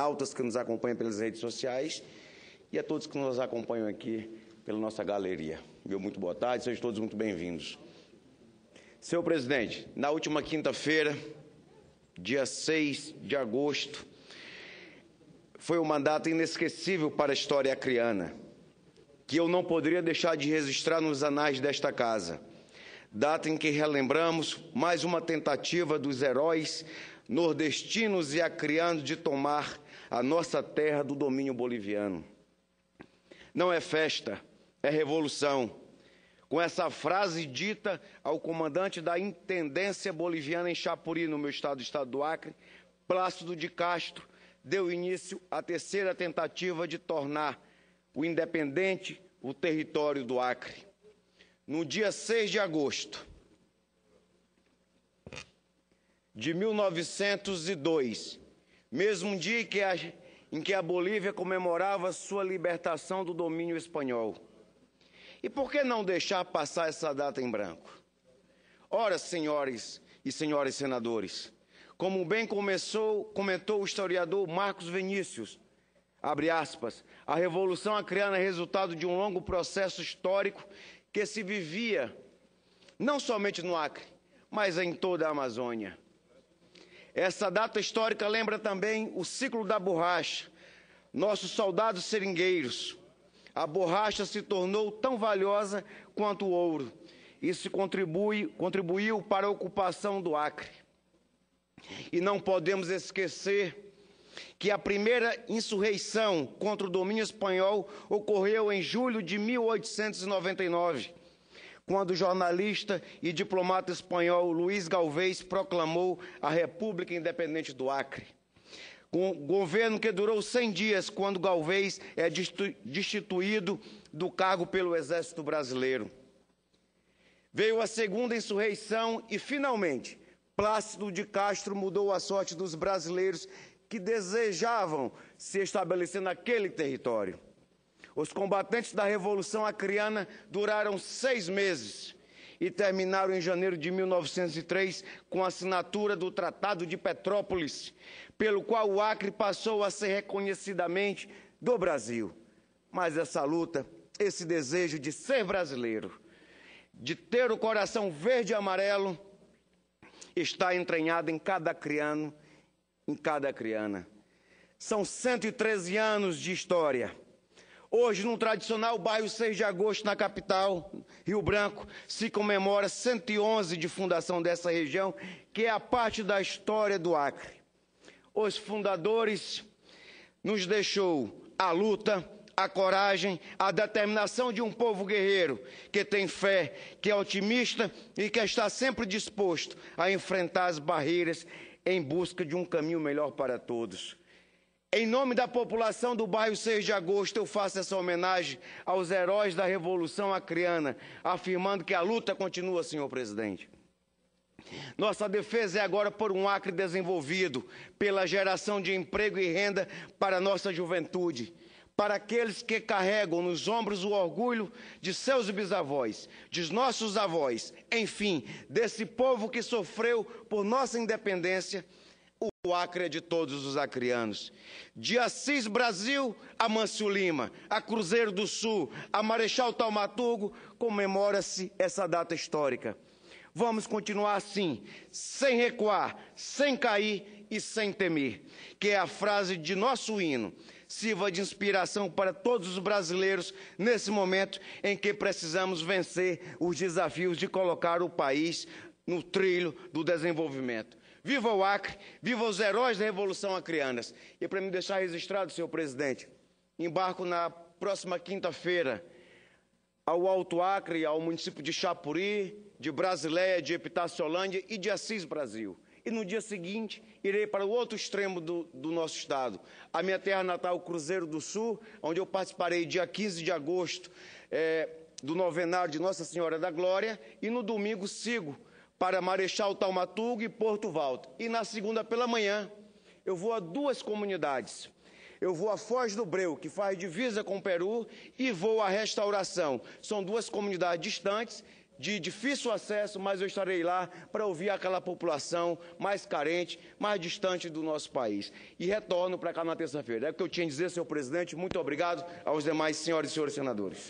altas que nos acompanham pelas redes sociais e a todos que nos acompanham aqui pela nossa galeria. Meu muito boa tarde, sejam todos muito bem-vindos. Senhor presidente, na última quinta-feira, dia 6 de agosto, foi uma data inesquecível para a história acriana, que eu não poderia deixar de registrar nos anais desta casa. Data em que relembramos mais uma tentativa dos heróis nordestinos e acrianos de tomar a nossa terra do domínio boliviano. Não é festa, é revolução. Com essa frase dita ao comandante da Intendência Boliviana em Chapuri, no meu estado, estado do Acre, Plácido de Castro, deu início à terceira tentativa de tornar o independente o território do Acre. No dia 6 de agosto, de 1902, mesmo dia que a, em que a Bolívia comemorava sua libertação do domínio espanhol. E por que não deixar passar essa data em branco? Ora, senhores e senhores senadores, como bem começou, comentou o historiador Marcos Vinícius, abre aspas, a Revolução Acreana é resultado de um longo processo histórico que se vivia não somente no Acre, mas em toda a Amazônia. Essa data histórica lembra também o ciclo da borracha, nossos soldados seringueiros. A borracha se tornou tão valiosa quanto o ouro. Isso contribui, contribuiu para a ocupação do Acre. E não podemos esquecer que a primeira insurreição contra o domínio espanhol ocorreu em julho de 1899 quando o jornalista e diplomata espanhol Luiz Galvez proclamou a República Independente do Acre. Um governo que durou 100 dias, quando Galvez é destituído do cargo pelo Exército Brasileiro. Veio a segunda insurreição e, finalmente, Plácido de Castro mudou a sorte dos brasileiros que desejavam se estabelecer naquele território. Os combatentes da Revolução Acreana duraram seis meses e terminaram em janeiro de 1903 com a assinatura do Tratado de Petrópolis, pelo qual o Acre passou a ser reconhecidamente do Brasil. Mas essa luta, esse desejo de ser brasileiro, de ter o coração verde e amarelo, está entranhado em cada criano, em cada criana. São 113 anos de história. Hoje, num tradicional bairro 6 de agosto, na capital, Rio Branco, se comemora 111 de fundação dessa região, que é a parte da história do Acre. Os fundadores nos deixou a luta, a coragem, a determinação de um povo guerreiro que tem fé, que é otimista e que está sempre disposto a enfrentar as barreiras em busca de um caminho melhor para todos. Em nome da população do bairro 6 de agosto, eu faço essa homenagem aos heróis da Revolução Acreana, afirmando que a luta continua, senhor presidente. Nossa defesa é agora por um Acre desenvolvido, pela geração de emprego e renda para a nossa juventude, para aqueles que carregam nos ombros o orgulho de seus bisavós, de nossos avós, enfim, desse povo que sofreu por nossa independência o Acre é de todos os acrianos. De Assis Brasil a Mancio Lima, a Cruzeiro do Sul, a Marechal Talmatugo, comemora-se essa data histórica. Vamos continuar assim, sem recuar, sem cair e sem temer, que é a frase de nosso hino. Sirva de inspiração para todos os brasileiros nesse momento em que precisamos vencer os desafios de colocar o país no trilho do desenvolvimento. Viva o Acre, viva os heróis da Revolução Acrianas. E é para me deixar registrado, senhor presidente, embarco na próxima quinta-feira ao Alto Acre, ao município de Chapuri, de Brasileia, de Epitaciolândia e de Assis Brasil. E no dia seguinte irei para o outro extremo do, do nosso estado, a minha terra natal, Cruzeiro do Sul, onde eu participarei dia 15 de agosto é, do novenário de Nossa Senhora da Glória, e no domingo sigo para Marechal Taumaturgo e Porto Valdo. E na segunda pela manhã, eu vou a duas comunidades. Eu vou a Foz do Breu, que faz divisa com o Peru, e vou à Restauração. São duas comunidades distantes, de difícil acesso, mas eu estarei lá para ouvir aquela população mais carente, mais distante do nosso país. E retorno para cá na terça-feira. É o que eu tinha a dizer, senhor presidente. Muito obrigado aos demais senhoras e senhores senadores.